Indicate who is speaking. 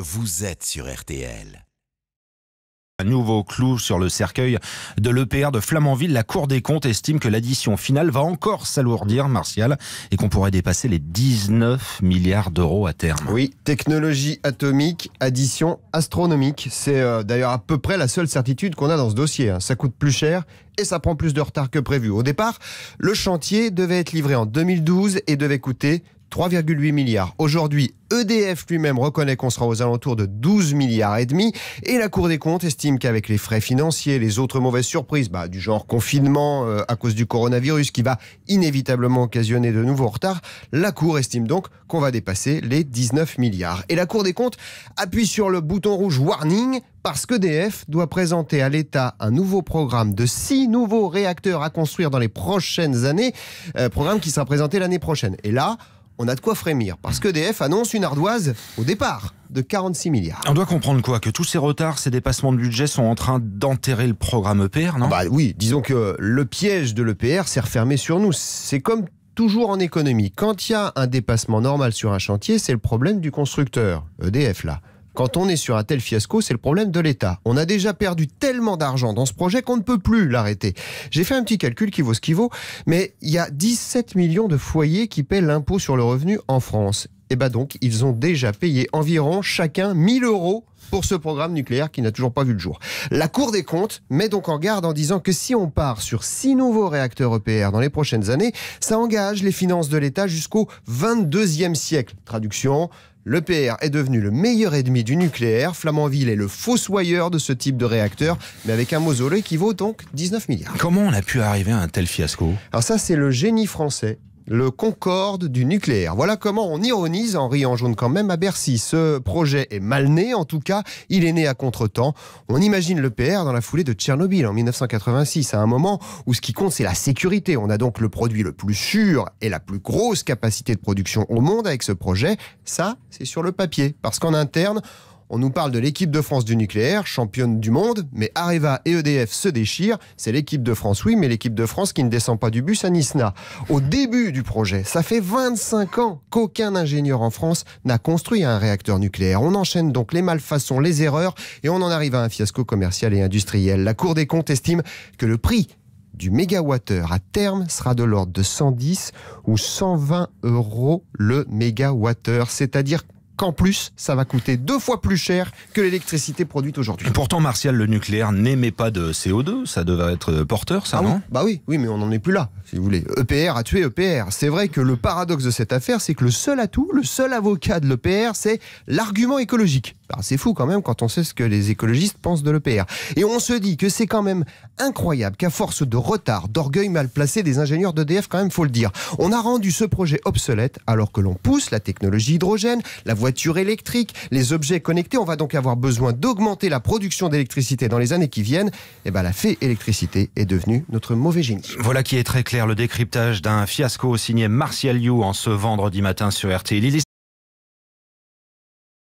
Speaker 1: Vous êtes sur RTL. Un nouveau clou sur le cercueil de l'EPR de Flamanville. La Cour des comptes estime que l'addition finale va encore s'alourdir, Martial, et qu'on pourrait dépasser les 19 milliards d'euros à terme. Oui, technologie
Speaker 2: atomique, addition astronomique. C'est euh, d'ailleurs à peu près la seule certitude qu'on a dans ce dossier. Hein. Ça coûte plus cher et ça prend plus de retard que prévu. Au départ, le chantier devait être livré en 2012 et devait coûter 3,8 milliards. Aujourd'hui, EDF lui-même reconnaît qu'on sera aux alentours de 12 milliards et demi et la Cour des comptes estime qu'avec les frais financiers, les autres mauvaises surprises, bah, du genre confinement euh, à cause du coronavirus qui va inévitablement occasionner de nouveaux retards, la Cour estime donc qu'on va dépasser les 19 milliards. Et la Cour des comptes appuie sur le bouton rouge warning parce qu'EDF doit présenter à l'État un nouveau programme de 6 nouveaux réacteurs à construire dans les prochaines années, euh, programme qui sera présenté l'année prochaine. Et là, on a de quoi frémir, parce qu'EDF annonce une ardoise au départ
Speaker 1: de 46 milliards. On doit comprendre quoi Que tous ces retards, ces dépassements de budget sont en train d'enterrer le programme EPR, non ah Bah oui, disons que le piège de l'EPR s'est refermé sur nous. C'est comme
Speaker 2: toujours en économie. Quand il y a un dépassement normal sur un chantier, c'est le problème du constructeur, EDF là. Quand on est sur un tel fiasco, c'est le problème de l'État. On a déjà perdu tellement d'argent dans ce projet qu'on ne peut plus l'arrêter. J'ai fait un petit calcul qui vaut ce qu'il vaut, mais il y a 17 millions de foyers qui paient l'impôt sur le revenu en France. Et eh bien donc, ils ont déjà payé environ chacun 1000 euros pour ce programme nucléaire qui n'a toujours pas vu le jour. La Cour des comptes met donc en garde en disant que si on part sur six nouveaux réacteurs EPR dans les prochaines années, ça engage les finances de l'État jusqu'au 22e siècle. Traduction, le PR est devenu le meilleur ennemi du nucléaire. Flamanville est le fossoyeur de ce type de réacteur, mais avec un mausolée qui vaut donc 19 milliards. Comment on a pu arriver à un tel fiasco Alors ça, c'est le génie français le Concorde du nucléaire. Voilà comment on ironise en riant jaune quand même à Bercy. Ce projet est mal né, en tout cas, il est né à contretemps. On imagine le PR dans la foulée de Tchernobyl en 1986, à un moment où ce qui compte c'est la sécurité. On a donc le produit le plus sûr et la plus grosse capacité de production au monde avec ce projet. Ça, c'est sur le papier, parce qu'en interne, on nous parle de l'équipe de France du nucléaire, championne du monde, mais Areva et EDF se déchirent. C'est l'équipe de France, oui, mais l'équipe de France qui ne descend pas du bus à Nisna. Au début du projet, ça fait 25 ans qu'aucun ingénieur en France n'a construit un réacteur nucléaire. On enchaîne donc les malfaçons, les erreurs, et on en arrive à un fiasco commercial et industriel. La Cour des comptes estime que le prix du mégawattheure à terme sera de l'ordre de 110 ou 120 euros le mégawattheure, c'est-à-dire qu'en plus, ça va coûter
Speaker 1: deux fois plus cher que l'électricité produite aujourd'hui. Pourtant, Martial, le nucléaire n'émet pas de CO2, ça devrait être euh, porteur, ça, ah non Bah oui, oui, mais on n'en est plus là, si vous voulez. EPR a tué EPR. C'est
Speaker 2: vrai que le paradoxe de cette affaire, c'est que le seul atout, le seul avocat de l'EPR, c'est l'argument écologique. Bah, c'est fou quand même quand on sait ce que les écologistes pensent de l'EPR. Et on se dit que c'est quand même incroyable qu'à force de retard, d'orgueil mal placé des ingénieurs d'EDF, quand même, faut le dire, on a rendu ce projet obsolète alors que l'on pousse la technologie hydrogène, la voiture électrique, les objets connectés. On va donc avoir besoin d'augmenter la production d'électricité dans les années qui viennent. Et eh bien, la fée électricité est devenue notre mauvais génie.
Speaker 1: Voilà qui est très clair le décryptage d'un fiasco signé Martial You en ce vendredi matin sur RTL.